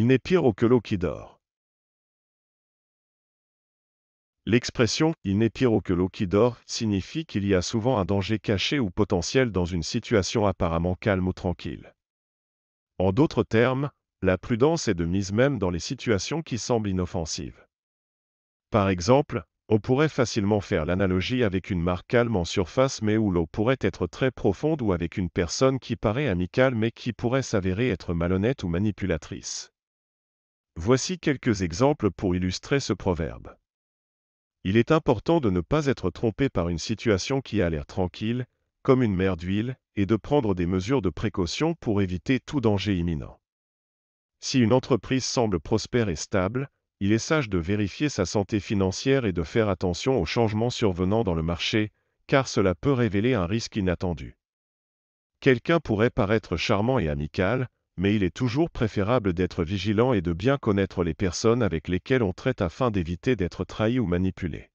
Il n'est pire que l'eau qui dort. L'expression il n'est pire au l'eau qui dort signifie qu'il y a souvent un danger caché ou potentiel dans une situation apparemment calme ou tranquille. En d'autres termes, la prudence est de mise même dans les situations qui semblent inoffensives. Par exemple, on pourrait facilement faire l'analogie avec une mare calme en surface mais où l'eau pourrait être très profonde ou avec une personne qui paraît amicale mais qui pourrait s'avérer être malhonnête ou manipulatrice. Voici quelques exemples pour illustrer ce proverbe. Il est important de ne pas être trompé par une situation qui a l'air tranquille, comme une mer d'huile, et de prendre des mesures de précaution pour éviter tout danger imminent. Si une entreprise semble prospère et stable, il est sage de vérifier sa santé financière et de faire attention aux changements survenant dans le marché, car cela peut révéler un risque inattendu. Quelqu'un pourrait paraître charmant et amical, mais il est toujours préférable d'être vigilant et de bien connaître les personnes avec lesquelles on traite afin d'éviter d'être trahi ou manipulé.